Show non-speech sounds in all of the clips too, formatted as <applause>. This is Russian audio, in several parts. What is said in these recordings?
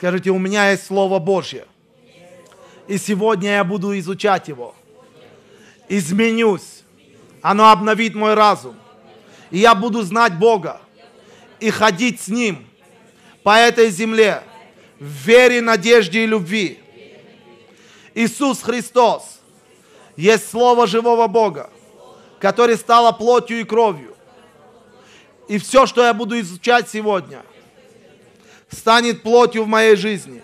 Скажите, у меня есть Слово Божье. И сегодня я буду изучать его. Изменюсь. Оно обновит мой разум. И я буду знать Бога. И ходить с Ним по этой земле в вере, надежде и любви. Иисус Христос есть Слово живого Бога, которое стало плотью и кровью. И все, что я буду изучать сегодня, станет плотью в моей жизни.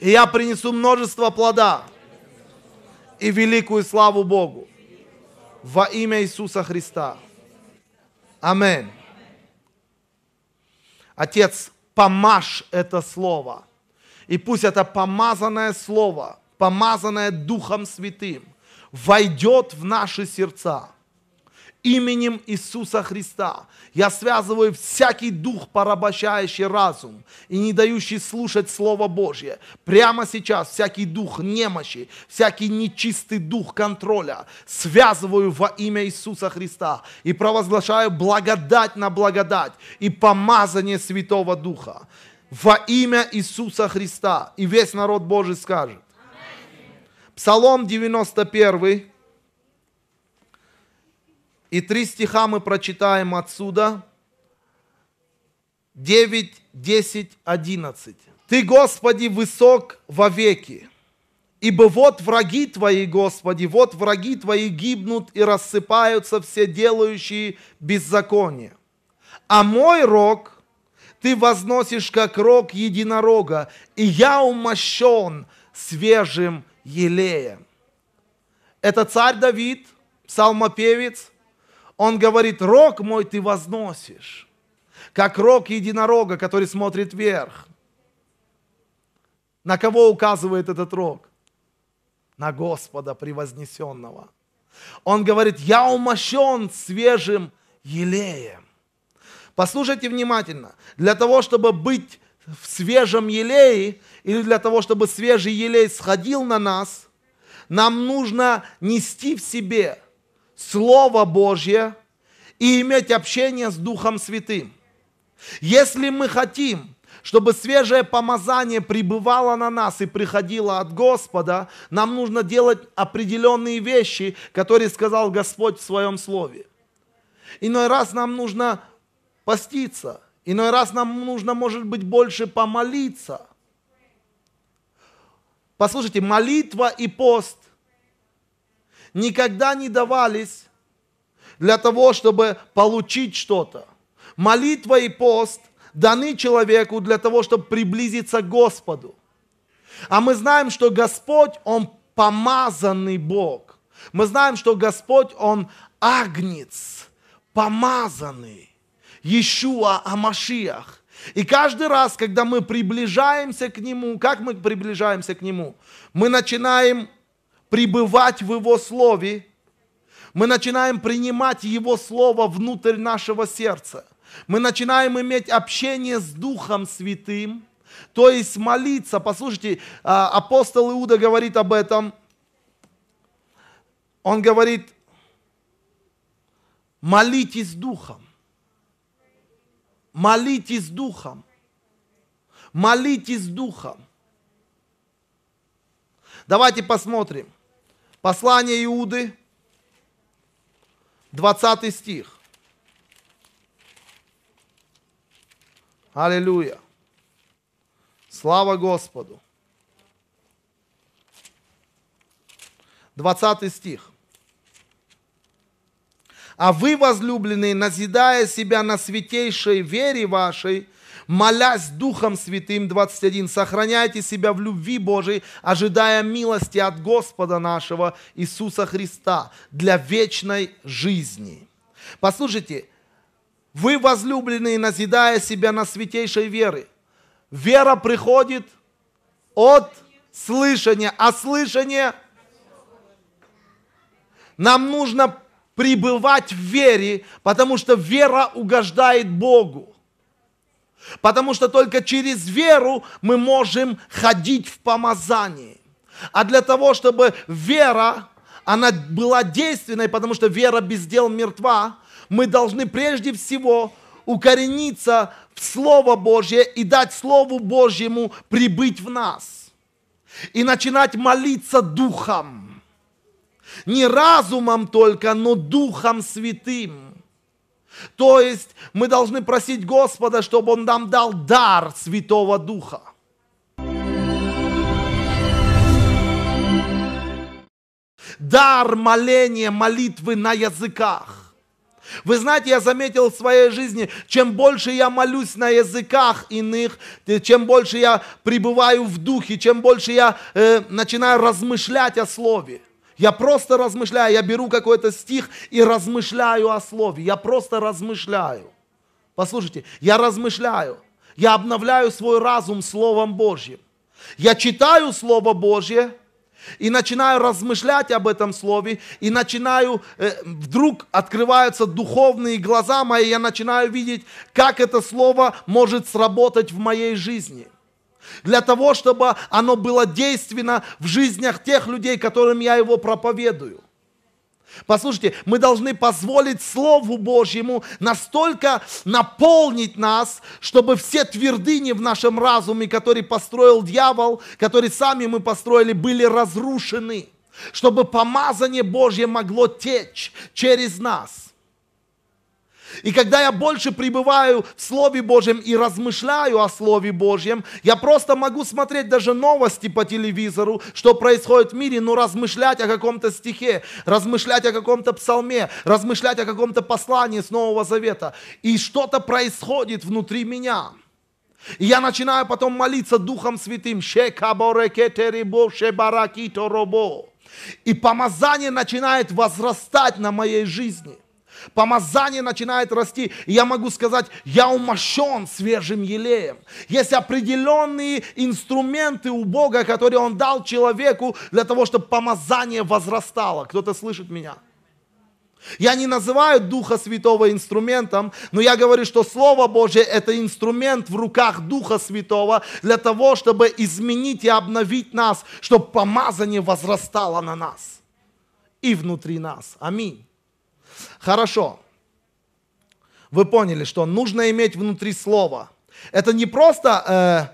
И я принесу множество плода и великую славу Богу во имя Иисуса Христа. Аминь. Отец, помажь это слово. И пусть это помазанное слово, помазанное Духом Святым, войдет в наши сердца – именем Иисуса Христа. Я связываю всякий дух, порабощающий разум и не дающий слушать Слово Божье. Прямо сейчас всякий дух немощи, всякий нечистый дух контроля связываю во имя Иисуса Христа и провозглашаю благодать на благодать и помазание Святого Духа во имя Иисуса Христа. И весь народ Божий скажет. Псалом 91, и три стиха мы прочитаем отсюда. 9, 10, 11. «Ты, Господи, высок вовеки, ибо вот враги Твои, Господи, вот враги Твои гибнут и рассыпаются все делающие беззаконие. А мой рог Ты возносишь, как рог единорога, и я умощен свежим елеем». Это царь Давид, псалмопевец – он говорит, рог мой ты возносишь, как рог единорога, который смотрит вверх. На кого указывает этот рог? На Господа превознесенного. Он говорит, я умощен свежим елеем. Послушайте внимательно. Для того, чтобы быть в свежем елее, или для того, чтобы свежий елей сходил на нас, нам нужно нести в себе – Слово Божье и иметь общение с Духом Святым. Если мы хотим, чтобы свежее помазание пребывало на нас и приходило от Господа, нам нужно делать определенные вещи, которые сказал Господь в Своем Слове. Иной раз нам нужно поститься, иной раз нам нужно, может быть, больше помолиться. Послушайте, молитва и пост никогда не давались для того, чтобы получить что-то. Молитва и пост даны человеку для того, чтобы приблизиться к Господу. А мы знаем, что Господь, Он помазанный Бог. Мы знаем, что Господь, Он агнец, помазанный, Иешуа Амашиах. И каждый раз, когда мы приближаемся к Нему, как мы приближаемся к Нему? Мы начинаем пребывать в Его Слове, мы начинаем принимать Его Слово внутрь нашего сердца. Мы начинаем иметь общение с Духом Святым, то есть молиться. Послушайте, а, апостол Иуда говорит об этом. Он говорит, молитесь Духом. Молитесь Духом. Молитесь Духом. Давайте посмотрим. Послание Иуды, 20 стих. Аллилуйя. Слава Господу. 20 стих. А вы, возлюбленные, назидая себя на святейшей вере вашей, молясь Духом Святым, 21, сохраняйте себя в любви Божией, ожидая милости от Господа нашего Иисуса Христа для вечной жизни. Послушайте, вы, возлюбленные, назидая себя на святейшей веры, вера приходит от слышания, а слышание нам нужно пребывать в вере, потому что вера угождает Богу. Потому что только через веру мы можем ходить в помазании. А для того, чтобы вера, она была действенной, потому что вера без дел мертва, мы должны прежде всего укорениться в Слово Божье и дать Слову Божьему прибыть в нас. И начинать молиться Духом. Не разумом только, но Духом Святым. То есть мы должны просить Господа, чтобы Он нам дал дар Святого Духа. Дар моления, молитвы на языках. Вы знаете, я заметил в своей жизни, чем больше я молюсь на языках иных, чем больше я пребываю в духе, чем больше я э, начинаю размышлять о слове, я просто размышляю, я беру какой-то стих и размышляю о слове. Я просто размышляю. Послушайте, я размышляю. Я обновляю свой разум Словом Божьим. Я читаю Слово Божье и начинаю размышлять об этом Слове, и начинаю, э, вдруг открываются духовные глаза мои, я начинаю видеть, как это Слово может сработать в моей жизни – для того, чтобы оно было действенно в жизнях тех людей, которым я его проповедую. Послушайте, мы должны позволить Слову Божьему настолько наполнить нас, чтобы все твердыни в нашем разуме, которые построил дьявол, которые сами мы построили, были разрушены, чтобы помазание Божье могло течь через нас. И когда я больше пребываю в Слове Божьем и размышляю о Слове Божьем, я просто могу смотреть даже новости по телевизору, что происходит в мире, но размышлять о каком-то стихе, размышлять о каком-то псалме, размышлять о каком-то послании с Нового Завета. И что-то происходит внутри меня. И я начинаю потом молиться Духом Святым. И помазание начинает возрастать на моей жизни – помазание начинает расти. И я могу сказать, я умощен свежим елеем. Есть определенные инструменты у Бога, которые Он дал человеку для того, чтобы помазание возрастало. Кто-то слышит меня? Я не называю Духа Святого инструментом, но я говорю, что Слово Божье – это инструмент в руках Духа Святого для того, чтобы изменить и обновить нас, чтобы помазание возрастало на нас и внутри нас. Аминь. Хорошо. Вы поняли, что нужно иметь внутри слова. Это не просто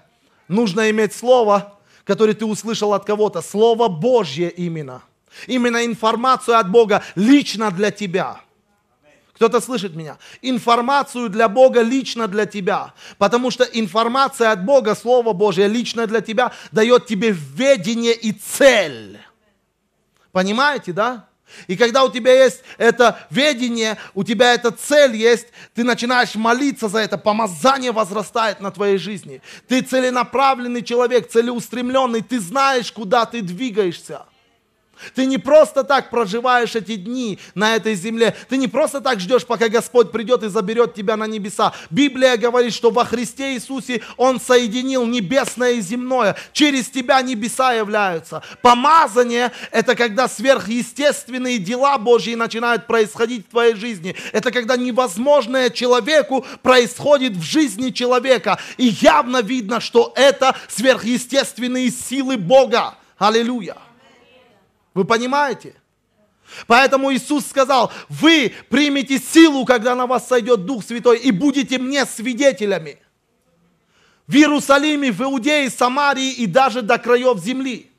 э, нужно иметь слово, которое ты услышал от кого-то, слово Божье именно. Именно информацию от Бога лично для тебя. Кто-то слышит меня? Информацию для Бога лично для тебя. Потому что информация от Бога, Слово Божье лично для тебя, дает тебе ведение и цель. Понимаете, да? И когда у тебя есть это ведение, у тебя эта цель есть, ты начинаешь молиться за это, помазание возрастает на твоей жизни. Ты целенаправленный человек, целеустремленный, ты знаешь, куда ты двигаешься. Ты не просто так проживаешь эти дни на этой земле. Ты не просто так ждешь, пока Господь придет и заберет тебя на небеса. Библия говорит, что во Христе Иисусе Он соединил небесное и земное. Через тебя небеса являются. Помазание – это когда сверхъестественные дела Божьи начинают происходить в твоей жизни. Это когда невозможное человеку происходит в жизни человека. И явно видно, что это сверхъестественные силы Бога. Аллилуйя. Вы понимаете? Поэтому Иисус сказал, вы примете силу, когда на вас сойдет Дух Святой, и будете мне свидетелями. В Иерусалиме, в Иудее, Самарии и даже до краев земли.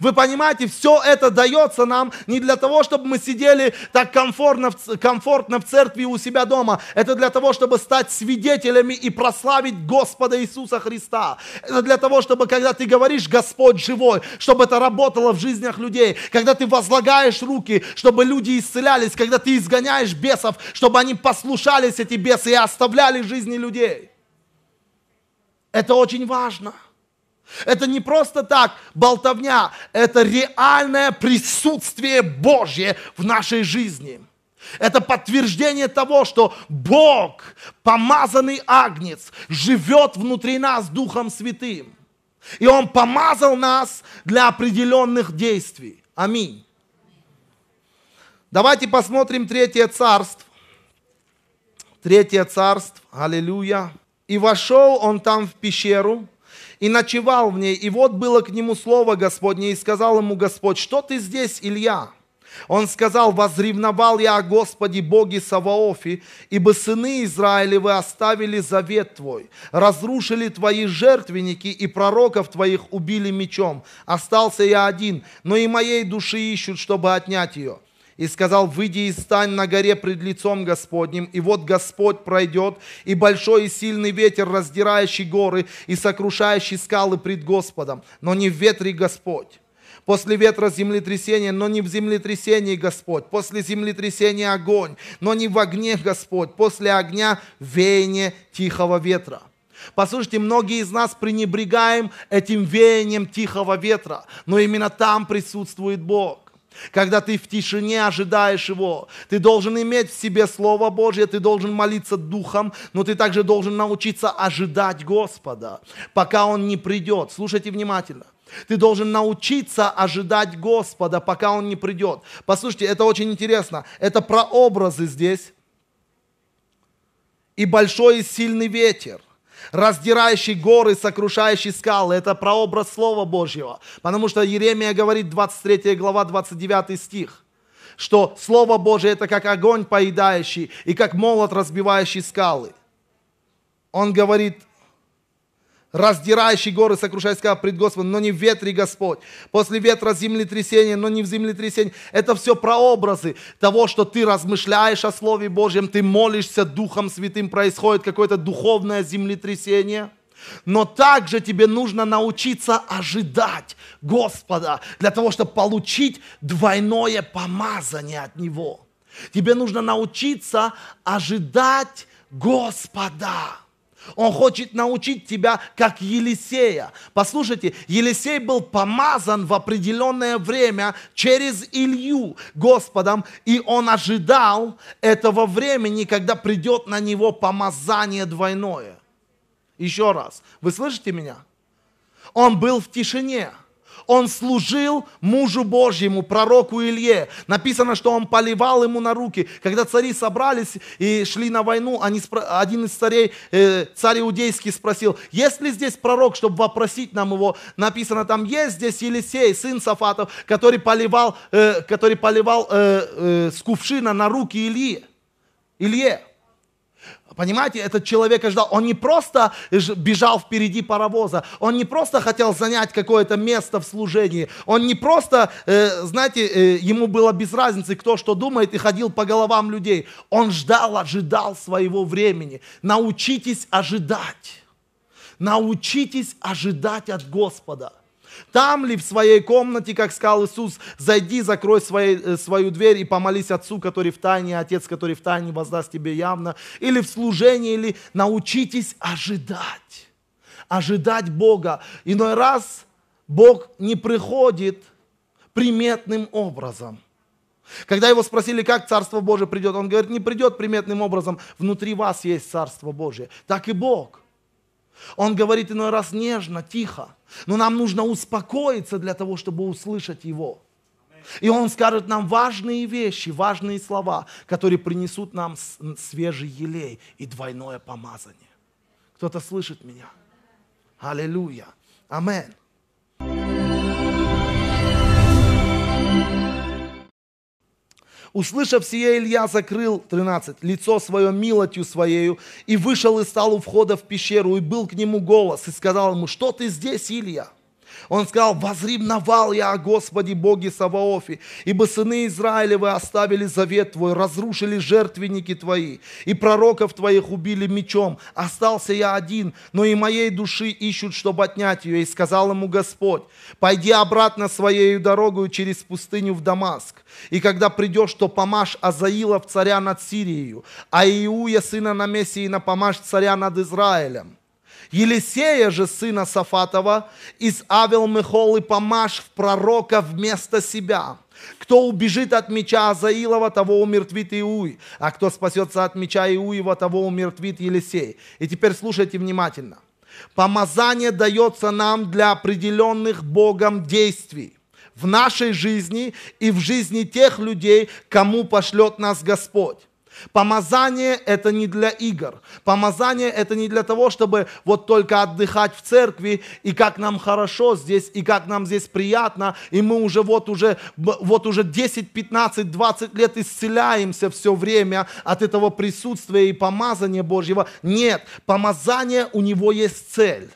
Вы понимаете, все это дается нам не для того, чтобы мы сидели так комфортно, комфортно в церкви у себя дома. Это для того, чтобы стать свидетелями и прославить Господа Иисуса Христа. Это для того, чтобы, когда ты говоришь «Господь живой», чтобы это работало в жизнях людей. Когда ты возлагаешь руки, чтобы люди исцелялись. Когда ты изгоняешь бесов, чтобы они послушались эти бесы и оставляли жизни людей. Это очень важно – это не просто так болтовня, это реальное присутствие Божье в нашей жизни. Это подтверждение того, что Бог, помазанный Агнец, живет внутри нас Духом Святым. И Он помазал нас для определенных действий. Аминь. Давайте посмотрим Третье Царство. Третье Царство. Аллилуйя. И вошел он там в пещеру, и ночевал в ней. И вот было к нему слово Господне, и сказал ему Господь, что ты здесь, Илья? Он сказал, возревновал я о Господе Боге Саваофе, ибо сыны Израилевы оставили завет твой, разрушили твои жертвенники и пророков твоих убили мечом. Остался я один, но и моей души ищут, чтобы отнять ее и сказал, выйди и стань на горе пред лицом Господним, и вот Господь пройдет, и большой и сильный ветер, раздирающий горы и сокрушающий скалы пред Господом, но не в ветре Господь. После ветра землетрясение, но не в землетрясении Господь. После землетрясения огонь, но не в огне Господь. После огня веяние тихого ветра. Послушайте, многие из нас пренебрегаем этим веянием тихого ветра, но именно там присутствует Бог. Когда ты в тишине ожидаешь Его, ты должен иметь в себе Слово Божье, ты должен молиться Духом, но ты также должен научиться ожидать Господа, пока Он не придет. Слушайте внимательно. Ты должен научиться ожидать Господа, пока Он не придет. Послушайте, это очень интересно. Это про образы здесь. И большой и сильный ветер раздирающий горы, сокрушающий скалы. Это прообраз Слова Божьего. Потому что Еремия говорит, 23 глава, 29 стих, что Слово Божье – это как огонь поедающий и как молот, разбивающий скалы. Он говорит, раздирающий горы, сокрушаясь скала пред Господом, но не в ветре Господь. После ветра землетрясение, но не в землетрясении. Это все прообразы того, что ты размышляешь о Слове Божьем, ты молишься Духом Святым, происходит какое-то духовное землетрясение. Но также тебе нужно научиться ожидать Господа для того, чтобы получить двойное помазание от Него. Тебе нужно научиться ожидать Господа. Он хочет научить тебя, как Елисея. Послушайте, Елисей был помазан в определенное время через Илью Господом, и он ожидал этого времени, когда придет на него помазание двойное. Еще раз, вы слышите меня? Он был в тишине. Он служил мужу Божьему, пророку Илье. Написано, что он поливал ему на руки. Когда цари собрались и шли на войну, они, спро... один из царей, э, царь иудейский спросил, есть ли здесь пророк, чтобы вопросить нам его? Написано там, есть здесь Елисей, сын Сафатов, который поливал, э, который поливал э, э, с кувшина на руки Ильи. Илье. Понимаете, этот человек ждал. Он не просто бежал впереди паровоза, он не просто хотел занять какое-то место в служении, он не просто, э, знаете, э, ему было без разницы, кто что думает, и ходил по головам людей. Он ждал, ожидал своего времени. Научитесь ожидать. Научитесь ожидать от Господа. Там ли в своей комнате, как сказал Иисус, зайди, закрой свои, э, свою дверь и помолись Отцу, который в тайне, Отец, который в тайне воздаст тебе явно, или в служении, или научитесь ожидать. Ожидать Бога. Иной раз Бог не приходит приметным образом. Когда его спросили, как Царство Божие придет, он говорит, не придет приметным образом, внутри вас есть Царство Божие. Так и Бог – он говорит иной раз нежно, тихо, но нам нужно успокоиться для того, чтобы услышать Его. И Он скажет нам важные вещи, важные слова, которые принесут нам свежий елей и двойное помазание. Кто-то слышит меня? Аллилуйя. Аминь. Услышав сие, Илья закрыл, 13, лицо свое милотью своею, и вышел и стал у входа в пещеру, и был к нему голос, и сказал ему, что ты здесь, Илья? Он сказал, возревновал я о Господе Боге Саваофе, ибо сыны Израилевы оставили завет Твой, разрушили жертвенники Твои, и пророков Твоих убили мечом. Остался я один, но и моей души ищут, чтобы отнять ее. И сказал ему Господь, пойди обратно своей дорогою через пустыню в Дамаск, и когда придешь, то помажь Азаилов царя над Сирией, а Иуя сына Мессии на помажь царя над Израилем. Елисея же, сына Сафатова, из Авел Мехол и в пророка вместо себя. Кто убежит от меча Азаилова, того умертвит Иуй, а кто спасется от меча Иуева, того умертвит Елисей. И теперь слушайте внимательно. Помазание дается нам для определенных Богом действий в нашей жизни и в жизни тех людей, кому пошлет нас Господь. Помазание – это не для игр. Помазание – это не для того, чтобы вот только отдыхать в церкви, и как нам хорошо здесь, и как нам здесь приятно, и мы уже вот уже, вот уже 10, 15, 20 лет исцеляемся все время от этого присутствия и помазания Божьего. Нет, помазание у него есть цель.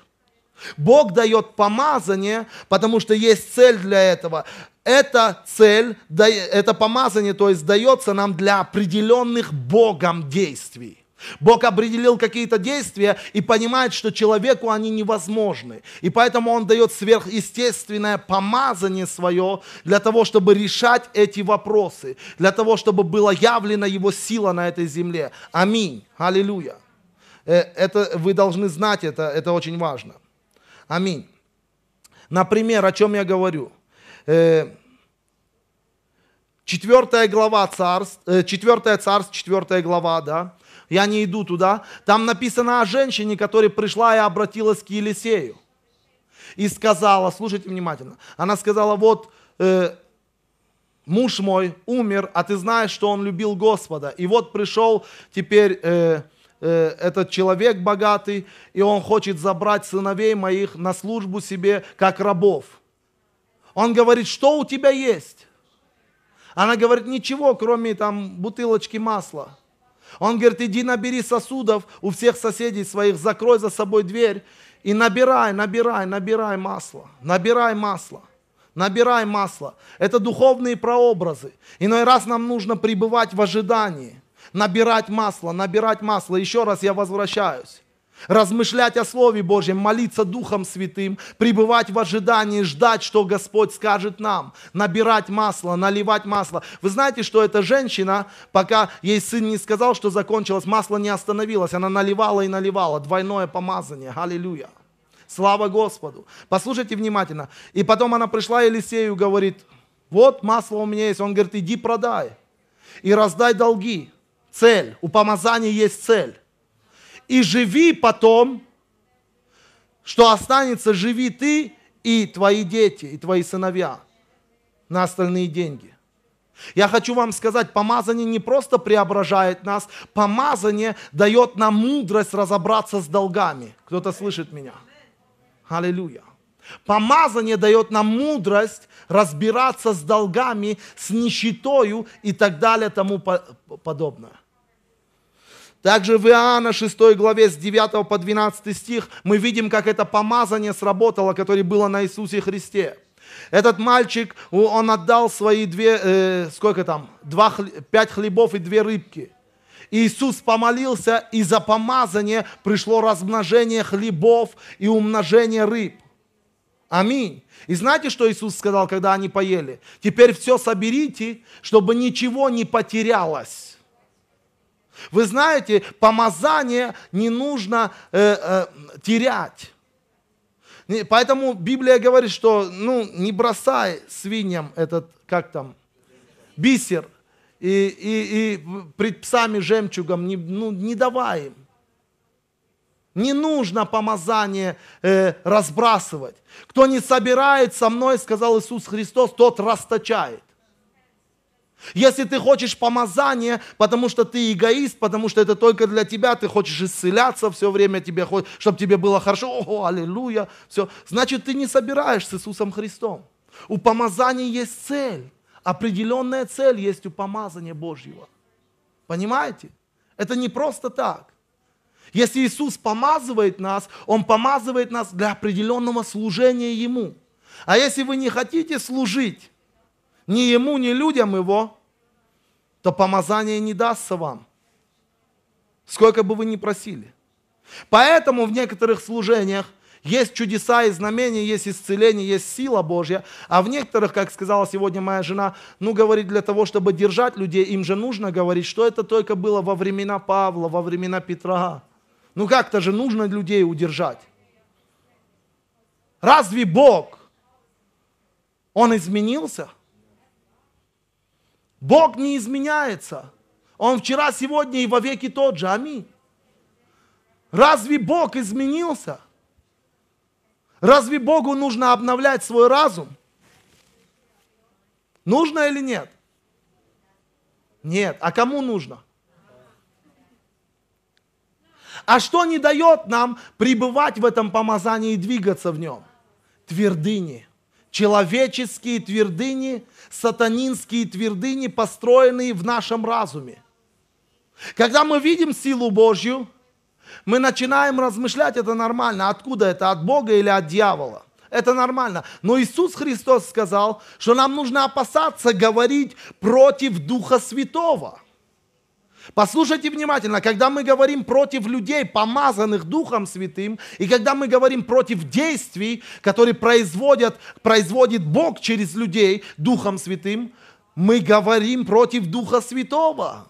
Бог дает помазание, потому что есть цель для этого эта цель, это помазание, то есть дается нам для определенных Богом действий. Бог определил какие-то действия и понимает, что человеку они невозможны. И поэтому Он дает сверхъестественное помазание свое для того, чтобы решать эти вопросы, для того, чтобы была явлена Его сила на этой земле. Аминь. Аллилуйя. Э, это, вы должны знать это, это очень важно. Аминь. Например, о чем я говорю – 4 э, глава царств, 4 царств, 4 глава, да, я не иду туда, там написано о женщине, которая пришла и обратилась к Елисею. И сказала, слушайте внимательно, она сказала, вот э, муж мой умер, а ты знаешь, что он любил Господа. И вот пришел теперь э, э, этот человек богатый, и он хочет забрать сыновей моих на службу себе, как рабов. Он говорит, что у тебя есть? Она говорит, ничего, кроме там бутылочки масла. Он говорит, иди набери сосудов у всех соседей своих, закрой за собой дверь и набирай, набирай, набирай масло, набирай масло. Набирай масло. Это духовные прообразы. Иной раз нам нужно пребывать в ожидании. Набирать масло, набирать масло. Еще раз я возвращаюсь размышлять о Слове Божьем, молиться Духом Святым, пребывать в ожидании, ждать, что Господь скажет нам, набирать масло, наливать масло. Вы знаете, что эта женщина, пока ей сын не сказал, что закончилось, масло не остановилось, она наливала и наливала, двойное помазание, аллилуйя. Слава Господу. Послушайте внимательно. И потом она пришла Елисею, говорит, вот масло у меня есть. Он говорит, иди продай и раздай долги. Цель. У помазания есть цель и живи потом, что останется, живи ты и твои дети, и твои сыновья на остальные деньги. Я хочу вам сказать, помазание не просто преображает нас, помазание дает нам мудрость разобраться с долгами. Кто-то слышит меня? Аллилуйя. Помазание дает нам мудрость разбираться с долгами, с нищетою и так далее тому подобное. Также в Иоанна 6 главе с 9 по 12 стих мы видим, как это помазание сработало, которое было на Иисусе Христе. Этот мальчик, он отдал свои две, э, сколько там, два, пять хлебов и две рыбки. Иисус помолился, и за помазание пришло размножение хлебов и умножение рыб. Аминь. И знаете, что Иисус сказал, когда они поели? Теперь все соберите, чтобы ничего не потерялось. Вы знаете, помазание не нужно э, э, терять. Поэтому Библия говорит, что ну, не бросай свиньям этот, как там, бисер. И, и, и пред псами жемчугом не, ну, не давай им. Не нужно помазание э, разбрасывать. Кто не собирает со мной, сказал Иисус Христос, тот расточает. Если ты хочешь помазания, потому что ты эгоист, потому что это только для тебя, ты хочешь исцеляться все время, тебе, чтобы тебе было хорошо, о, аллилуйя, все, значит, ты не собираешь с Иисусом Христом. У помазания есть цель, определенная цель есть у помазания Божьего. Понимаете? Это не просто так. Если Иисус помазывает нас, Он помазывает нас для определенного служения Ему. А если вы не хотите служить, ни ему, ни людям его, то помазание не дастся вам, сколько бы вы ни просили. Поэтому в некоторых служениях есть чудеса и знамения, есть исцеление, есть сила Божья. А в некоторых, как сказала сегодня моя жена, ну, говорит, для того, чтобы держать людей, им же нужно говорить, что это только было во времена Павла, во времена Петра. Ну, как-то же нужно людей удержать. Разве Бог, Он изменился? Бог не изменяется. Он вчера, сегодня и во веки тот же. Аминь. Разве Бог изменился? Разве Богу нужно обновлять свой разум? Нужно или нет? Нет. А кому нужно? А что не дает нам пребывать в этом помазании и двигаться в нем? Твердыни. Человеческие твердыни, сатанинские твердыни, построенные в нашем разуме. Когда мы видим силу Божью, мы начинаем размышлять, это нормально, откуда это, от Бога или от дьявола. Это нормально. Но Иисус Христос сказал, что нам нужно опасаться говорить против Духа Святого. Послушайте внимательно, когда мы говорим против людей, помазанных Духом Святым, и когда мы говорим против действий, которые производят, производит Бог через людей Духом Святым, мы говорим против Духа Святого.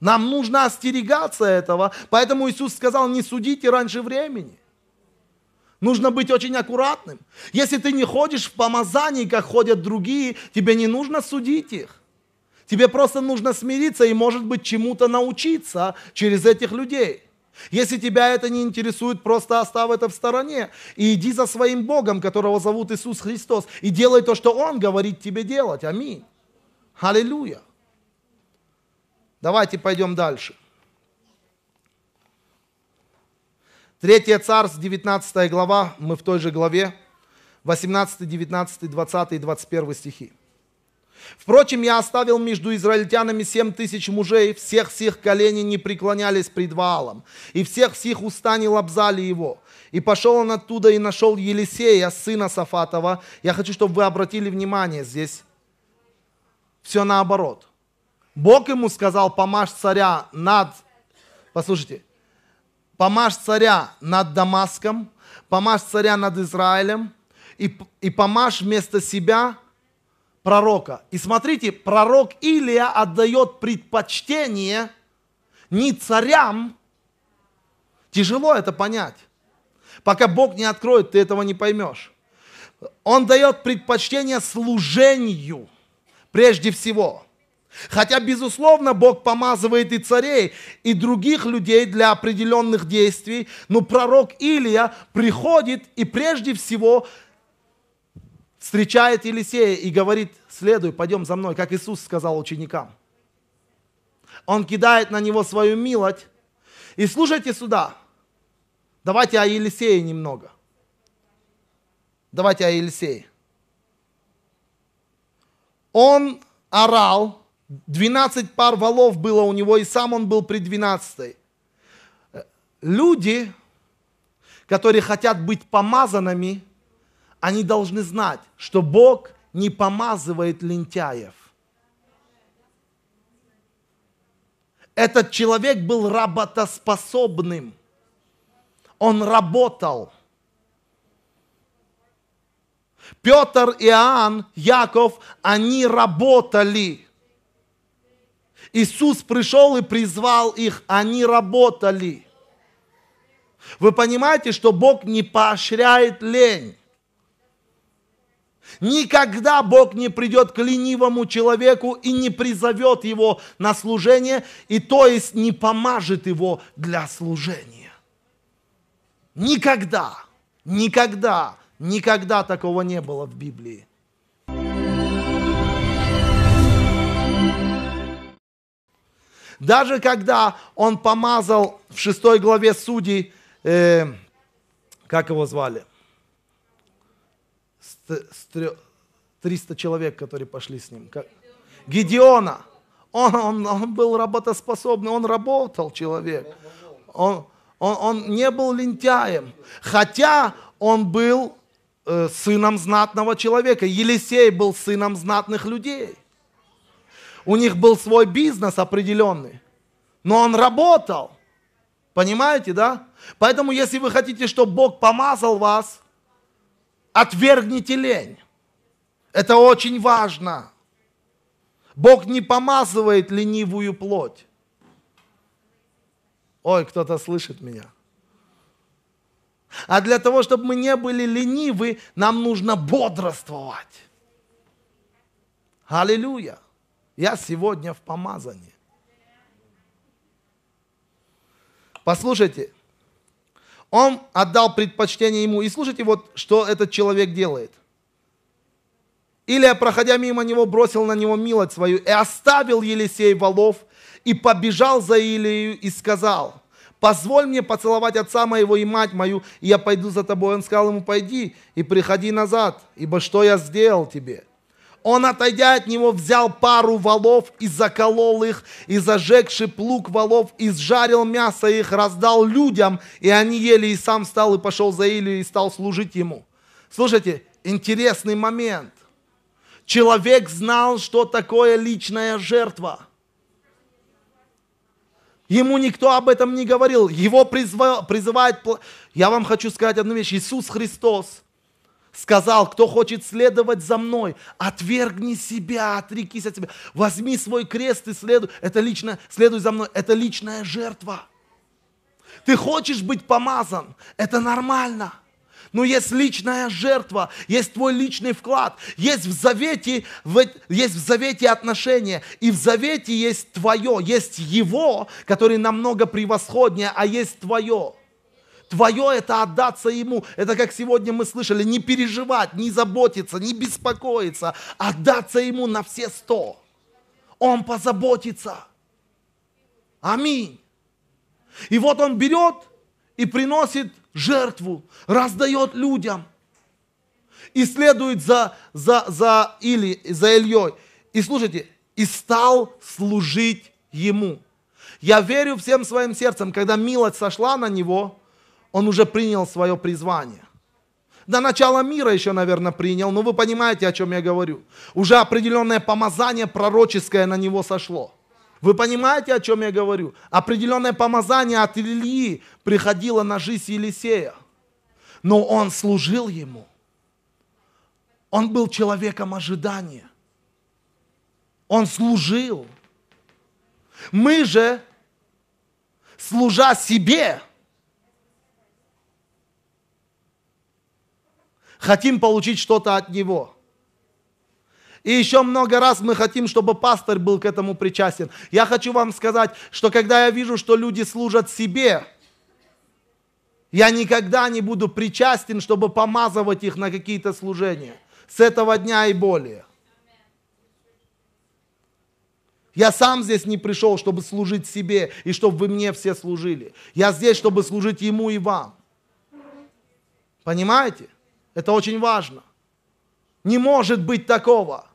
Нам нужно остерегаться этого, поэтому Иисус сказал, не судите раньше времени. Нужно быть очень аккуратным. Если ты не ходишь в помазании, как ходят другие, тебе не нужно судить их. Тебе просто нужно смириться и, может быть, чему-то научиться через этих людей. Если тебя это не интересует, просто оставь это в стороне и иди за своим Богом, которого зовут Иисус Христос, и делай то, что Он говорит тебе делать. Аминь. Аллилуйя. Давайте пойдем дальше. Третье царств, 19 глава, мы в той же главе, 18, 19, 20 и 21 стихи. Впрочем, я оставил между израильтянами семь тысяч мужей, всех сих колени не преклонялись пред Ваалом, и всех сих уста не лобзали его. И пошел он оттуда и нашел Елисея, сына Сафатова. Я хочу, чтобы вы обратили внимание здесь. Все наоборот. Бог ему сказал, помажь царя над... Послушайте. Помажь царя над Дамаском, помажь царя над Израилем, и, и помажь вместо себя пророка. И смотрите, пророк Илия отдает предпочтение не царям. Тяжело это понять. Пока Бог не откроет, ты этого не поймешь. Он дает предпочтение служению прежде всего. Хотя, безусловно, Бог помазывает и царей, и других людей для определенных действий, но пророк Илия приходит и прежде всего встречает Елисея и говорит, следуй, пойдем за мной, как Иисус сказал ученикам. Он кидает на него свою милость. И слушайте сюда. Давайте о Елисее немного. Давайте о Елисее. Он орал, 12 пар валов было у него, и сам он был при 12. Люди, которые хотят быть помазанными, они должны знать, что Бог не помазывает лентяев. Этот человек был работоспособным. Он работал. Петр, Иоанн, Яков, они работали. Иисус пришел и призвал их, они работали. Вы понимаете, что Бог не поощряет лень. Никогда Бог не придет к ленивому человеку и не призовет его на служение, и то есть не помажет его для служения. Никогда, никогда, никогда такого не было в Библии. Даже когда он помазал в шестой главе судей, э, как его звали – 300 человек, которые пошли с ним. Как? Гедеона. Он, он, он был работоспособный, он работал человек. Он, он, он не был лентяем. Хотя он был э, сыном знатного человека. Елисей был сыном знатных людей. У них был свой бизнес определенный. Но он работал. Понимаете, да? Поэтому, если вы хотите, чтобы Бог помазал вас, Отвергните лень. Это очень важно. Бог не помазывает ленивую плоть. Ой, кто-то слышит меня. А для того, чтобы мы не были ленивы, нам нужно бодрствовать. Аллилуйя. Я сегодня в помазании. Послушайте, он отдал предпочтение ему. И слушайте, вот что этот человек делает. Или, проходя мимо него, бросил на него милость свою и оставил Елисей волов и побежал за Илию и сказал, «Позволь мне поцеловать отца моего и мать мою, и я пойду за тобой». Он сказал ему, «Пойди и приходи назад, ибо что я сделал тебе?» Он, отойдя от него, взял пару валов и заколол их, и зажегший плуг валов, и сжарил мясо их, раздал людям, и они ели, и сам стал, и пошел за Илию, и стал служить ему. Слушайте, интересный момент. Человек знал, что такое личная жертва. Ему никто об этом не говорил. Его призва, призывает... Я вам хочу сказать одну вещь. Иисус Христос – сказал, кто хочет следовать за мной, отвергни себя, отрекись от себя, возьми свой крест и следуй. Это личное, следуй за мной, это личная жертва. Ты хочешь быть помазан, это нормально. Но есть личная жертва, есть твой личный вклад, есть в завете, в, есть в завете отношения, и в завете есть твое, есть его, который намного превосходнее, а есть твое. Твое это отдаться Ему. Это как сегодня мы слышали, не переживать, не заботиться, не беспокоиться, отдаться Ему на все сто. Он позаботится. Аминь. И вот он берет и приносит жертву, раздает людям. И следует за, за, за, Или, за Ильей. И слушайте, и стал служить ему. Я верю всем своим сердцем, когда милость сошла на него, он уже принял свое призвание. До начала мира еще, наверное, принял, но вы понимаете, о чем я говорю. Уже определенное помазание пророческое на него сошло. Вы понимаете, о чем я говорю? Определенное помазание от Ильи приходило на жизнь Елисея. Но он служил ему. Он был человеком ожидания. Он служил. Мы же, служа себе, хотим получить что-то от Него. И еще много раз мы хотим, чтобы пастор был к этому причастен. Я хочу вам сказать, что когда я вижу, что люди служат себе, я никогда не буду причастен, чтобы помазывать их на какие-то служения. С этого дня и более. Я сам здесь не пришел, чтобы служить себе и чтобы вы мне все служили. Я здесь, чтобы служить ему и вам. Понимаете? Это очень важно. Не может быть такого.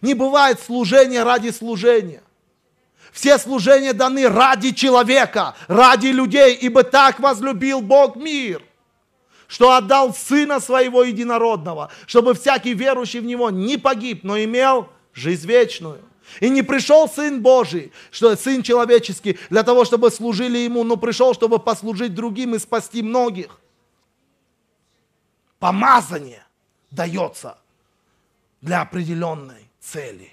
Не бывает служения ради служения. Все служения даны ради человека, ради людей, ибо так возлюбил Бог мир, что отдал Сына Своего Единородного, чтобы всякий верующий в Него не погиб, но имел жизнь вечную. И не пришел Сын Божий, что Сын человеческий, для того, чтобы служили Ему, но пришел, чтобы послужить другим и спасти многих. Помазание дается для определенной цели,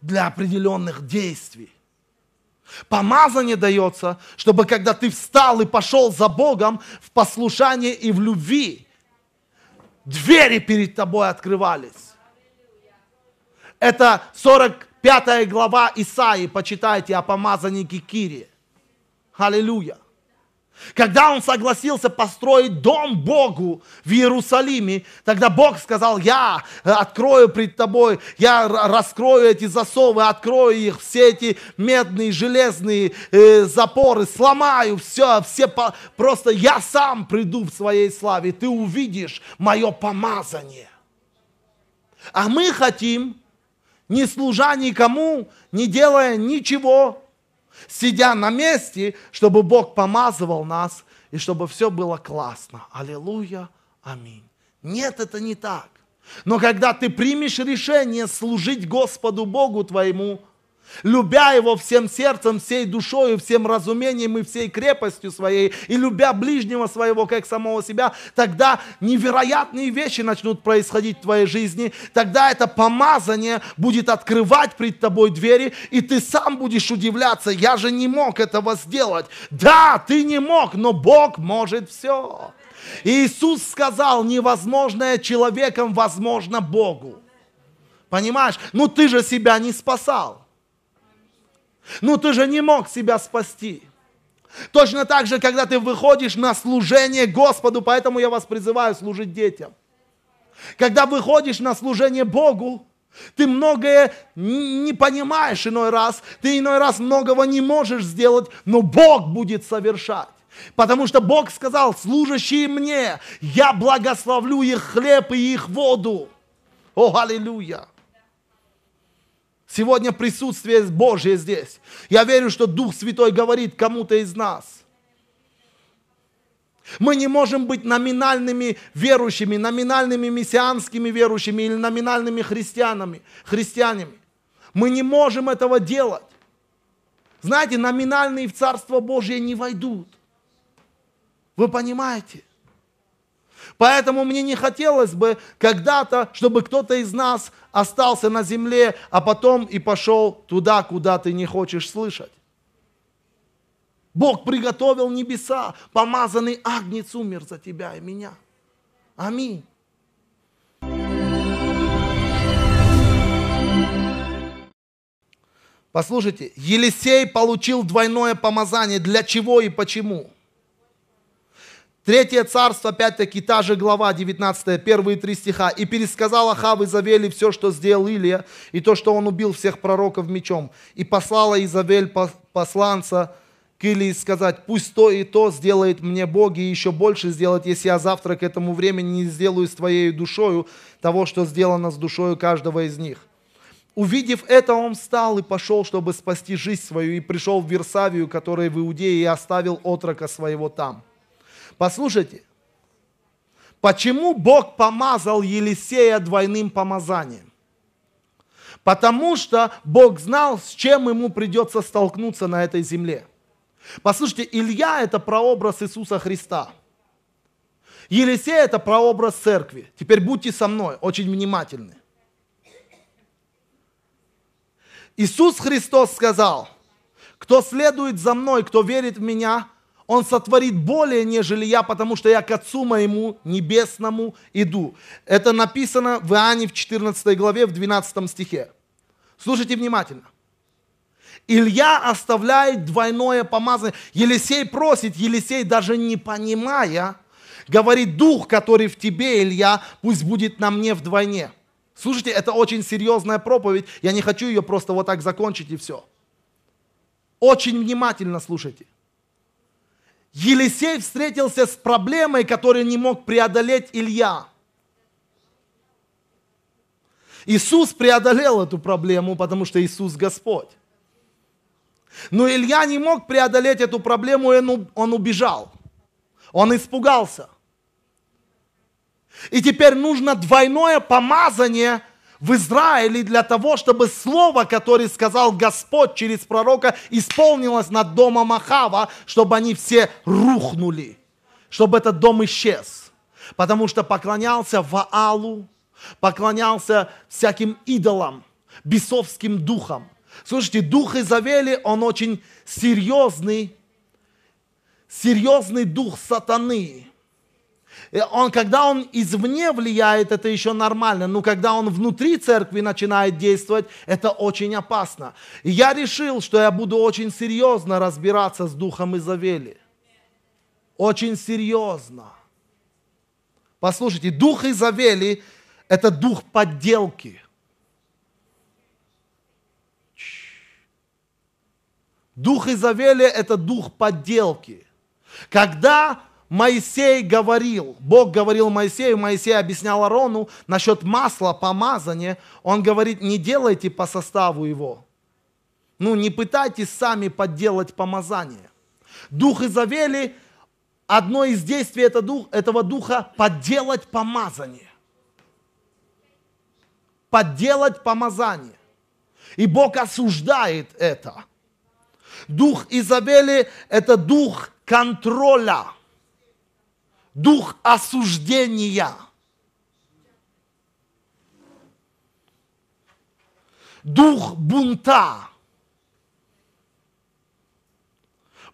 для определенных действий. Помазание дается, чтобы когда ты встал и пошел за Богом в послушании и в любви, двери перед тобой открывались. Это 45 глава Исаии, почитайте о помазаннике Кире. Аллилуйя. Когда он согласился построить дом Богу в Иерусалиме, тогда Бог сказал, я э, открою пред тобой, я раскрою эти засовы, открою их, все эти медные, железные э, запоры, сломаю все, все по... просто я сам приду в своей славе, ты увидишь мое помазание. А мы хотим, не служа никому, не делая ничего, сидя на месте, чтобы Бог помазывал нас и чтобы все было классно. Аллилуйя, аминь. Нет, это не так. Но когда ты примешь решение служить Господу Богу твоему, любя Его всем сердцем, всей душою, всем разумением и всей крепостью своей, и любя ближнего своего, как самого себя, тогда невероятные вещи начнут происходить в твоей жизни, тогда это помазание будет открывать пред тобой двери, и ты сам будешь удивляться, я же не мог этого сделать. Да, ты не мог, но Бог может все. И Иисус сказал, невозможное человеком возможно Богу. Понимаешь? Ну ты же себя не спасал. Ну ты же не мог себя спасти. Точно так же, когда ты выходишь на служение Господу, поэтому я вас призываю служить детям. Когда выходишь на служение Богу, ты многое не понимаешь иной раз, ты иной раз многого не можешь сделать, но Бог будет совершать. Потому что Бог сказал, служащие мне, я благословлю их хлеб и их воду. О, аллилуйя! Сегодня присутствие Божье здесь. Я верю, что Дух Святой говорит кому-то из нас. Мы не можем быть номинальными верующими, номинальными мессианскими верующими или номинальными христианами, христианами. Мы не можем этого делать. Знаете, номинальные в Царство Божье не войдут. Вы понимаете? Поэтому мне не хотелось бы когда-то, чтобы кто-то из нас остался на земле, а потом и пошел туда, куда ты не хочешь слышать. Бог приготовил небеса, помазанный агнец умер за тебя и меня. Аминь. Послушайте, Елисей получил двойное помазание. Для чего и почему? Третье царство, опять-таки, та же глава, 19, первые три стиха. «И пересказал Ахав Изавели все, что сделал Илия, и то, что он убил всех пророков мечом. И послала Изавель посланца к Илии сказать, пусть то и то сделает мне Боги, и еще больше сделать, если я завтра к этому времени не сделаю с твоей душою того, что сделано с душою каждого из них». Увидев это, он встал и пошел, чтобы спасти жизнь свою, и пришел в Версавию, которая в Иудее, и оставил отрока своего там. Послушайте, почему Бог помазал Елисея двойным помазанием? Потому что Бог знал, с чем ему придется столкнуться на этой земле. Послушайте, Илья – это прообраз Иисуса Христа. Елисей – это прообраз церкви. Теперь будьте со мной, очень внимательны. Иисус Христос сказал, кто следует за мной, кто верит в меня – он сотворит более, нежели я, потому что я к Отцу моему небесному иду. Это написано в Иоанне в 14 главе, в 12 стихе. Слушайте внимательно. Илья оставляет двойное помазание. Елисей просит, Елисей даже не понимая, говорит, дух, который в тебе, Илья, пусть будет на мне вдвойне. Слушайте, это очень серьезная проповедь, я не хочу ее просто вот так закончить и все. Очень внимательно слушайте. Елисей встретился с проблемой, которую не мог преодолеть Илья. Иисус преодолел эту проблему, потому что Иисус Господь. Но Илья не мог преодолеть эту проблему, он убежал. Он испугался. И теперь нужно двойное помазание – в Израиле для того, чтобы слово, которое сказал Господь через пророка, исполнилось над домом Ахава, чтобы они все рухнули, чтобы этот дом исчез. Потому что поклонялся Ваалу, поклонялся всяким идолам, бесовским духам. Слушайте, дух Изавели, он очень серьезный, серьезный дух сатаны. Э, он, когда он извне влияет, это еще нормально, но когда он внутри церкви начинает действовать, это очень опасно. И я решил, что я буду очень серьезно разбираться с духом Изавели. Очень серьезно. Послушайте, дух Изавели – это дух подделки. Дух Изавели – это дух подделки. Когда Моисей говорил, Бог говорил Моисею, Моисей объяснял Арону насчет масла, помазания. Он говорит, не делайте по составу его. Ну, не пытайтесь сами подделать помазание. Дух Изавели, одно из действий это дух, этого духа – подделать помазание. Подделать помазание. И Бог осуждает это. Дух Изавели – это дух контроля – дух осуждения. Дух бунта.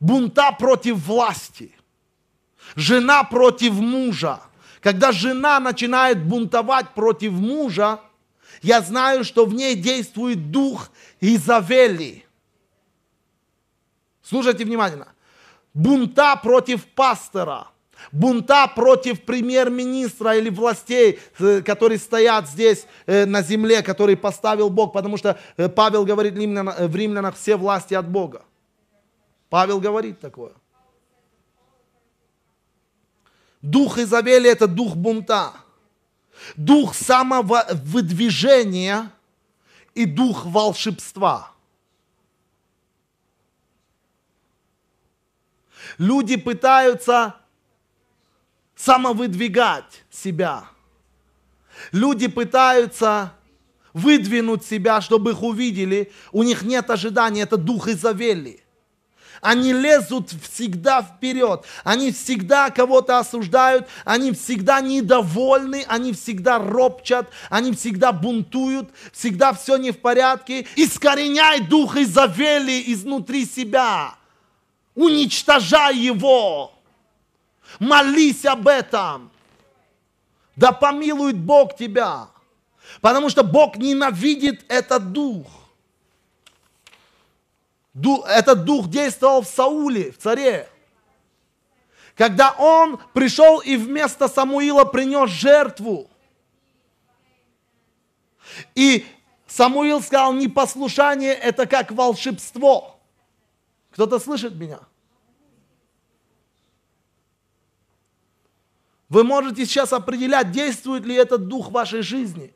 Бунта против власти. Жена против мужа. Когда жена начинает бунтовать против мужа, я знаю, что в ней действует дух Изавели. Слушайте внимательно. Бунта против пастора – бунта против премьер-министра или властей, э, которые стоят здесь э, на земле, которые поставил Бог, потому что э, Павел говорит в римлянах все власти от Бога. Павел говорит такое. Дух Изавели – это дух бунта, дух самого выдвижения и дух волшебства – Люди пытаются самовыдвигать себя. Люди пытаются выдвинуть себя, чтобы их увидели. У них нет ожиданий. это дух Изавели. Они лезут всегда вперед, они всегда кого-то осуждают, они всегда недовольны, они всегда ропчат, они всегда бунтуют, всегда все не в порядке. Искореняй дух Изавели изнутри себя, уничтожай его. Молись об этом. Да помилует Бог тебя. Потому что Бог ненавидит этот дух. Этот дух действовал в Сауле, в царе. Когда он пришел и вместо Самуила принес жертву. И Самуил сказал, непослушание это как волшебство. Кто-то слышит меня? Вы можете сейчас определять, действует ли этот дух в вашей жизни.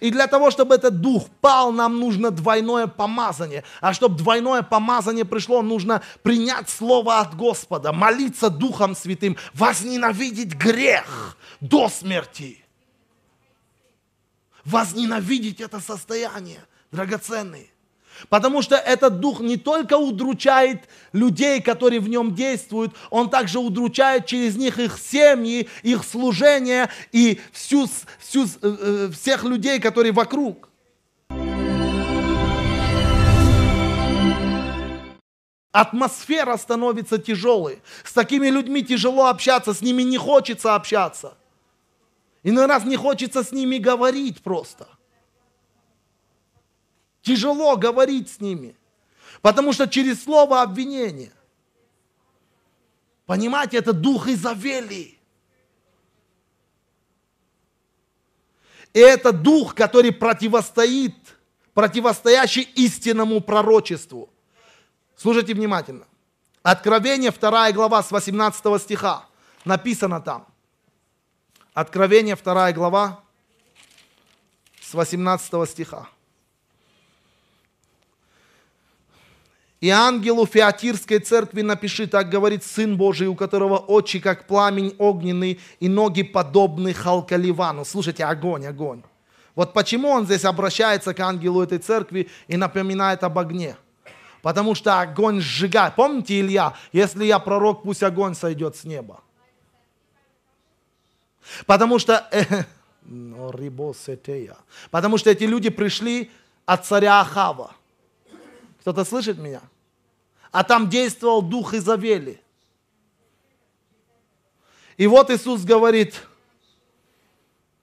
И для того, чтобы этот дух пал, нам нужно двойное помазание. А чтобы двойное помазание пришло, нужно принять слово от Господа, молиться Духом Святым, возненавидеть грех до смерти. Возненавидеть это состояние, драгоценный. Потому что этот дух не только удручает людей, которые в нем действуют, он также удручает через них их семьи, их служение и всю, всю, э, э, всех людей, которые вокруг. Атмосфера становится тяжелой. С такими людьми тяжело общаться, с ними не хочется общаться. иногда не хочется с ними говорить просто. Тяжело говорить с ними, потому что через слово обвинение. Понимаете, это дух Изавели. И это дух, который противостоит, противостоящий истинному пророчеству. Слушайте внимательно. Откровение, 2 глава, с 18 стиха. Написано там. Откровение, 2 глава, с 18 стиха. И ангелу Феатирской церкви напиши, так говорит Сын Божий, у которого очи, как пламень огненный, и ноги подобны халкаливану. Слушайте, огонь, огонь. Вот почему он здесь обращается к ангелу этой церкви и напоминает об огне. Потому что огонь сжигает. Помните, Илья, если я пророк, пусть огонь сойдет с неба. Потому что... Э, <laughs> потому что эти люди пришли от царя Ахава. Кто-то слышит меня? А там действовал дух Изавели. И вот Иисус говорит,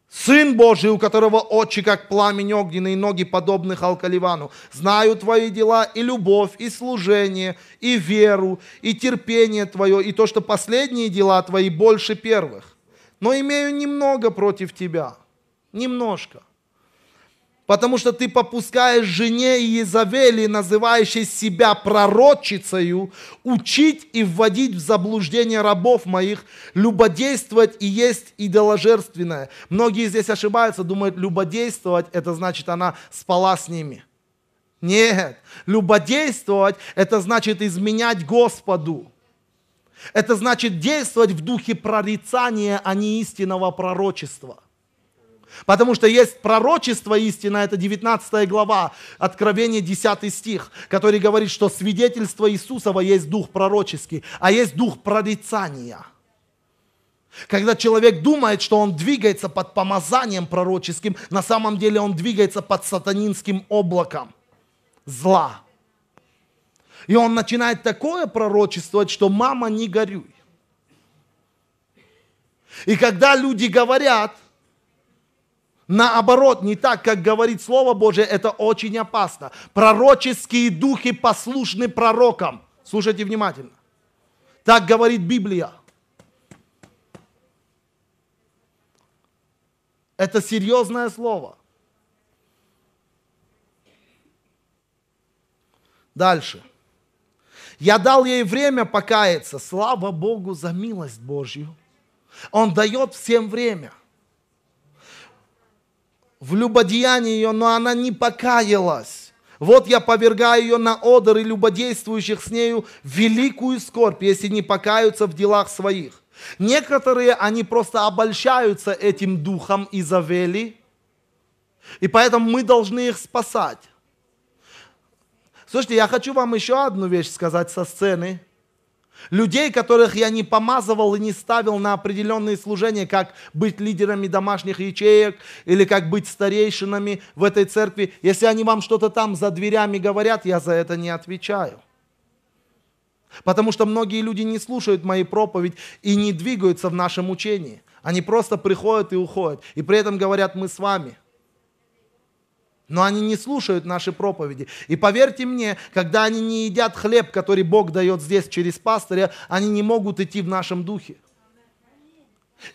Сын Божий, у которого очи, как пламень огненный, и ноги, подобны халкаливану, знаю твои дела, и любовь, и служение, и веру, и терпение твое, и то, что последние дела твои больше первых. Но имею немного против тебя, немножко – потому что ты попускаешь жене Иезавели, называющей себя пророчицею, учить и вводить в заблуждение рабов моих, любодействовать и есть идоложерственное. Многие здесь ошибаются, думают, любодействовать, это значит, она спала с ними. Нет, любодействовать, это значит изменять Господу. Это значит действовать в духе прорицания, а не истинного пророчества. Потому что есть пророчество истина, это 19 глава, Откровение 10 стих, который говорит, что свидетельство Иисусова есть дух пророческий, а есть дух прорицания. Когда человек думает, что он двигается под помазанием пророческим, на самом деле он двигается под сатанинским облаком зла. И он начинает такое пророчествовать, что «мама, не горюй». И когда люди говорят, наоборот, не так, как говорит Слово Божие, это очень опасно. Пророческие духи послушны пророкам. Слушайте внимательно. Так говорит Библия. Это серьезное слово. Дальше. Я дал ей время покаяться. Слава Богу за милость Божью. Он дает всем время – в любодеянии ее, но она не покаялась. Вот я повергаю ее на одор и любодействующих с нею великую скорбь, если не покаются в делах своих. Некоторые, они просто обольщаются этим духом Изавели, и поэтому мы должны их спасать. Слушайте, я хочу вам еще одну вещь сказать со сцены – людей, которых я не помазывал и не ставил на определенные служения, как быть лидерами домашних ячеек или как быть старейшинами в этой церкви. Если они вам что-то там за дверями говорят, я за это не отвечаю. Потому что многие люди не слушают мои проповедь и не двигаются в нашем учении. Они просто приходят и уходят. И при этом говорят, мы с вами – но они не слушают наши проповеди. И поверьте мне, когда они не едят хлеб, который Бог дает здесь через пастыря, они не могут идти в нашем духе.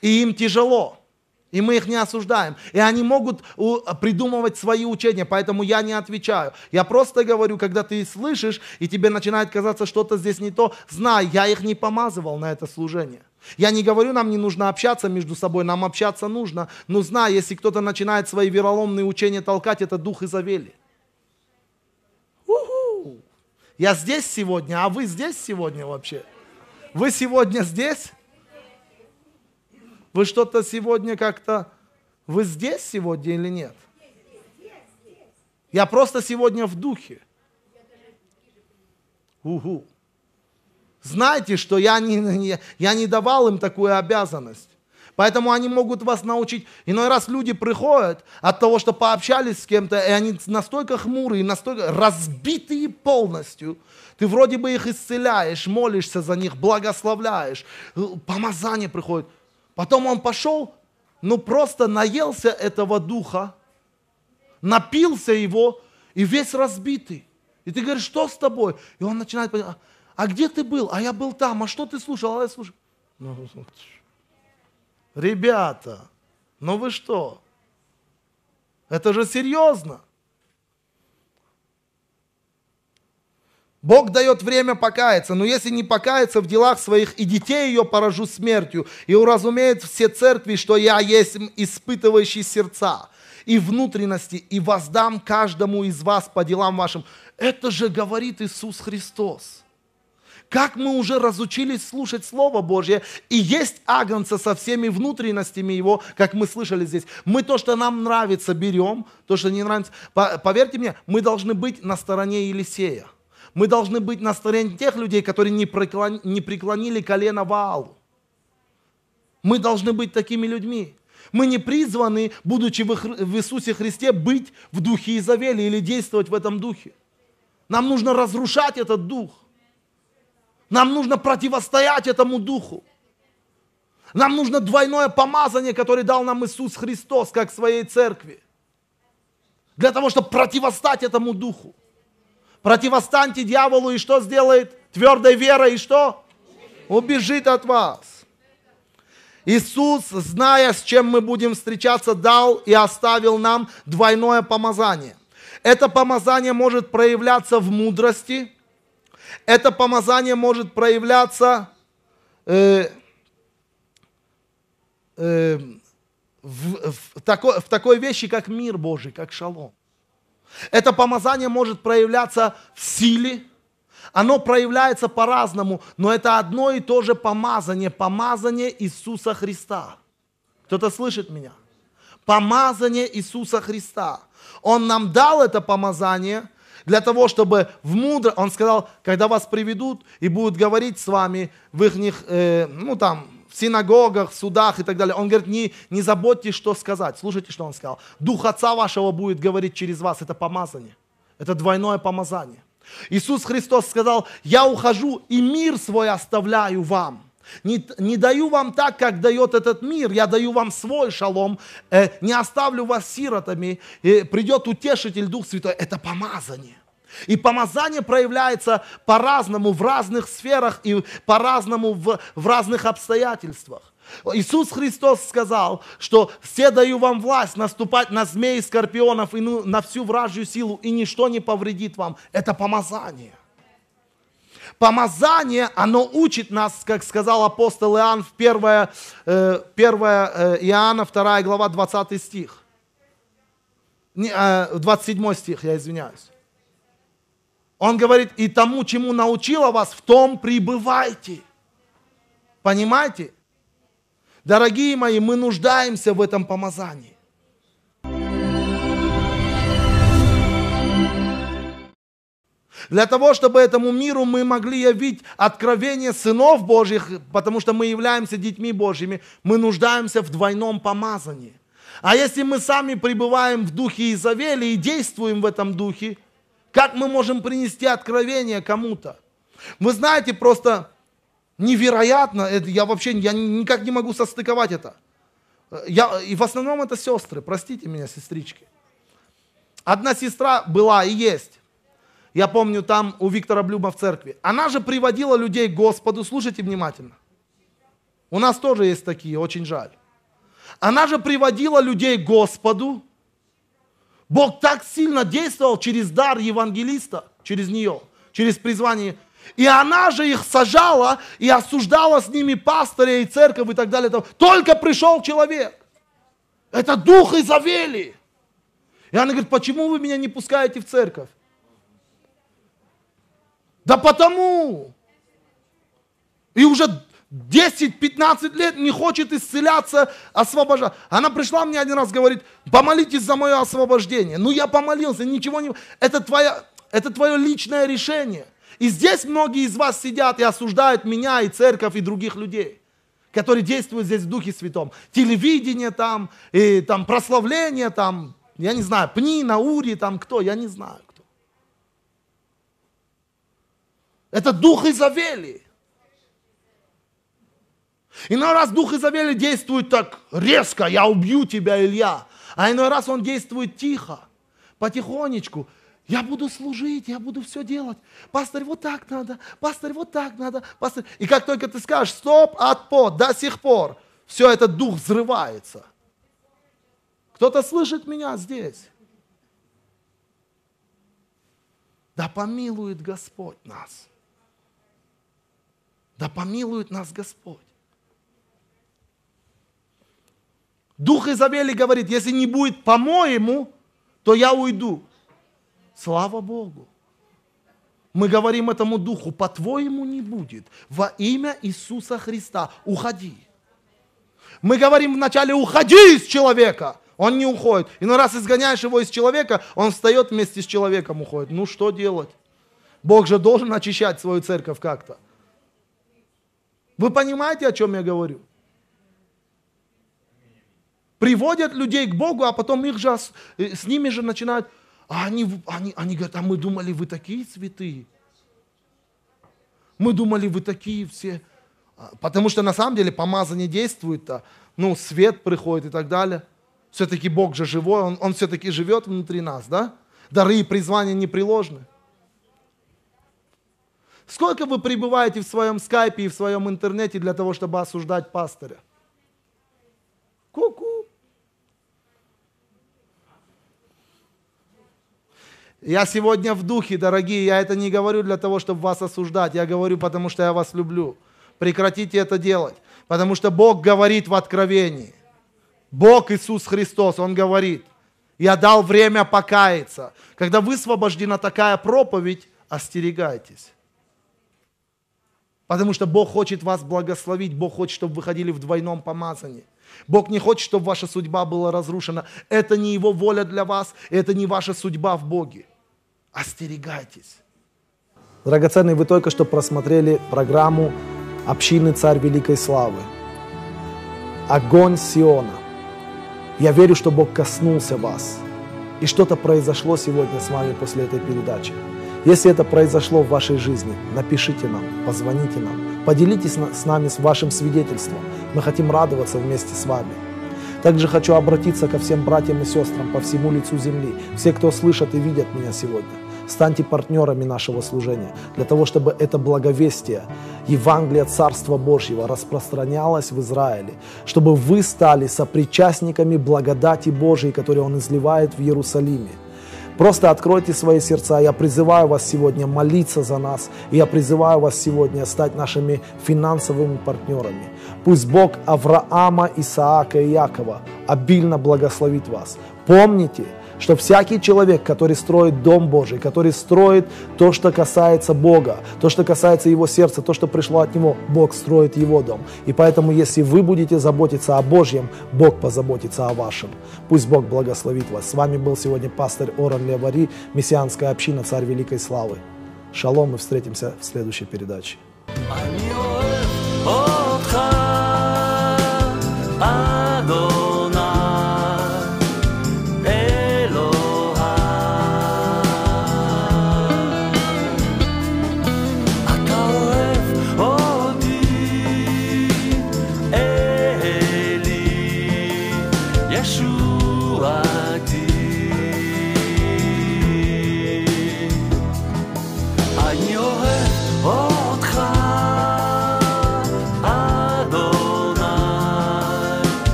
И им тяжело. И мы их не осуждаем. И они могут придумывать свои учения, поэтому я не отвечаю. Я просто говорю, когда ты слышишь, и тебе начинает казаться что-то здесь не то, знай, я их не помазывал на это служение. Я не говорю, нам не нужно общаться между собой, нам общаться нужно, но знай, если кто-то начинает свои вероломные учения толкать, это дух Изавели. У-ху. Я здесь сегодня, а вы здесь сегодня вообще? Вы сегодня здесь? Вы что-то сегодня как-то... Вы здесь сегодня или нет? Я просто сегодня в духе. Угу. Знайте, что я не, я не давал им такую обязанность. Поэтому они могут вас научить. Иной раз люди приходят от того, что пообщались с кем-то, и они настолько хмурые, настолько разбитые полностью. Ты вроде бы их исцеляешь, молишься за них, благословляешь. Э, помазание приходит. Потом он пошел, ну просто наелся этого духа, напился его и весь разбитый. И ты говоришь, что с тобой? И он начинает понимать, а где ты был? А я был там. А что ты слушал? А я слушал. Ну, ребята, ну вы что? Это же серьезно. Бог дает время покаяться, но если не покаяться в делах своих, и детей ее поражу смертью, и уразумеет все церкви, что я есть испытывающий сердца и внутренности, и воздам каждому из вас по делам вашим. Это же говорит Иисус Христос как мы уже разучились слушать Слово Божье и есть агнца со всеми внутренностями его, как мы слышали здесь. Мы то, что нам нравится, берем, то, что не нравится. Поверьте мне, мы должны быть на стороне Елисея. Мы должны быть на стороне тех людей, которые не, преклон, не преклонили колено Ваалу. Мы должны быть такими людьми. Мы не призваны, будучи в Иисусе Христе, быть в духе Изавели или действовать в этом духе. Нам нужно разрушать этот дух – нам нужно противостоять этому духу. Нам нужно двойное помазание, которое дал нам Иисус Христос, как своей церкви. Для того, чтобы противостать этому духу. Противостаньте дьяволу, и что сделает? Твердой верой, и что? Убежит от вас. Иисус, зная, с чем мы будем встречаться, дал и оставил нам двойное помазание. Это помазание может проявляться в мудрости – это помазание может проявляться э, э, в, в, такой, в такой вещи, как мир Божий, как шалом. Это помазание может проявляться в силе, оно проявляется по-разному, но это одно и то же помазание, помазание Иисуса Христа. Кто-то слышит меня? Помазание Иисуса Христа. Он нам дал это помазание, для того, чтобы в мудро, он сказал, когда вас приведут и будут говорить с вами в их, э, ну там, в синагогах, в судах и так далее. Он говорит, не, не заботьтесь, что сказать. Слушайте, что он сказал. Дух Отца вашего будет говорить через вас. Это помазание. Это двойное помазание. Иисус Христос сказал, я ухожу и мир свой оставляю вам. Не, не даю вам так, как дает этот мир, я даю вам свой шалом, э, не оставлю вас сиротами, э, придет утешитель Дух Святой. Это помазание. И помазание проявляется по-разному в разных сферах и по-разному в, в разных обстоятельствах. Иисус Христос сказал, что все даю вам власть наступать на змей, скорпионов и ну, на всю вражью силу, и ничто не повредит вам. Это помазание. Помазание, оно учит нас, как сказал апостол Иоанн в 1, 1 э, э, Иоанна, 2 глава, 20 стих. 27 э, стих, я извиняюсь. Он говорит, и тому, чему научила вас, в том пребывайте. Понимаете? Дорогие мои, мы нуждаемся в этом помазании. Для того, чтобы этому миру мы могли явить откровение сынов Божьих, потому что мы являемся детьми Божьими, мы нуждаемся в двойном помазании. А если мы сами пребываем в духе Изавели и действуем в этом духе, как мы можем принести откровение кому-то? Вы знаете, просто невероятно, это я вообще я никак не могу состыковать это. Я, и в основном это сестры, простите меня, сестрички. Одна сестра была и есть я помню, там у Виктора Блюма в церкви. Она же приводила людей к Господу. Слушайте внимательно. У нас тоже есть такие, очень жаль. Она же приводила людей к Господу. Бог так сильно действовал через дар евангелиста, через нее, через призвание. И она же их сажала и осуждала с ними пастыря и церковь и так далее. Только пришел человек. Это дух Изавели. И она говорит, почему вы меня не пускаете в церковь? Да потому. И уже 10-15 лет не хочет исцеляться, освобождаться. Она пришла мне один раз, говорит, помолитесь за мое освобождение. Ну я помолился, ничего не... Это, твоя, это твое личное решение. И здесь многие из вас сидят и осуждают меня, и церковь, и других людей, которые действуют здесь в Духе Святом. Телевидение там, и там прославление там, я не знаю, пни, наури, там кто, я не знаю. Это дух Изавели. Иной раз дух Изавели действует так резко, я убью тебя, Илья. А иной раз он действует тихо, потихонечку. Я буду служить, я буду все делать. Пастор, вот так надо, пастор, вот так надо. Пастор. И как только ты скажешь, стоп, отпо, до сих пор, все этот дух взрывается. Кто-то слышит меня здесь? Да помилует Господь нас. Да помилует нас Господь. Дух Изавели говорит, если не будет по-моему, то я уйду. Слава Богу. Мы говорим этому духу, по-твоему не будет. Во имя Иисуса Христа уходи. Мы говорим вначале, уходи из человека. Он не уходит. И на ну, раз изгоняешь его из человека, он встает вместе с человеком, уходит. Ну что делать? Бог же должен очищать свою церковь как-то. Вы понимаете, о чем я говорю? Приводят людей к Богу, а потом их же, э, с ними же начинают... А они, они, они говорят, а мы думали, вы такие святые. Мы думали, вы такие все. А, потому что на самом деле помазание действует, -то, ну, свет приходит и так далее. Все-таки Бог же живой, Он, он все-таки живет внутри нас, да? Дары и призвания непреложны. приложны. Сколько вы пребываете в своем скайпе и в своем интернете для того, чтобы осуждать пастыря? Ку-ку. Я сегодня в духе, дорогие, я это не говорю для того, чтобы вас осуждать, я говорю, потому что я вас люблю. Прекратите это делать, потому что Бог говорит в откровении. Бог Иисус Христос, Он говорит, я дал время покаяться. Когда высвобождена такая проповедь, остерегайтесь. Потому что Бог хочет вас благословить, Бог хочет, чтобы вы ходили в двойном помазании. Бог не хочет, чтобы ваша судьба была разрушена. Это не Его воля для вас, это не ваша судьба в Боге. Остерегайтесь. Драгоценный, вы только что просмотрели программу «Общины Царь Великой Славы». Огонь Сиона. Я верю, что Бог коснулся вас. И что-то произошло сегодня с вами после этой передачи. Если это произошло в вашей жизни, напишите нам, позвоните нам, поделитесь с нами с вашим свидетельством. Мы хотим радоваться вместе с вами. Также хочу обратиться ко всем братьям и сестрам по всему лицу земли, все, кто слышат и видят меня сегодня. Станьте партнерами нашего служения, для того, чтобы это благовестие, Евангелие Царства Божьего распространялось в Израиле, чтобы вы стали сопричастниками благодати Божьей, которую Он изливает в Иерусалиме – Просто откройте свои сердца. Я призываю вас сегодня молиться за нас. И я призываю вас сегодня стать нашими финансовыми партнерами. Пусть Бог Авраама, Исаака и Якова обильно благословит вас. Помните, что всякий человек, который строит Дом Божий, который строит то, что касается Бога, то, что касается его сердца, то, что пришло от него, Бог строит его дом. И поэтому, если вы будете заботиться о Божьем, Бог позаботится о вашем. Пусть Бог благословит вас. С вами был сегодня пастор Оран Левари, мессианская община «Царь Великой Славы». Шалом, мы встретимся в следующей передаче. Adore.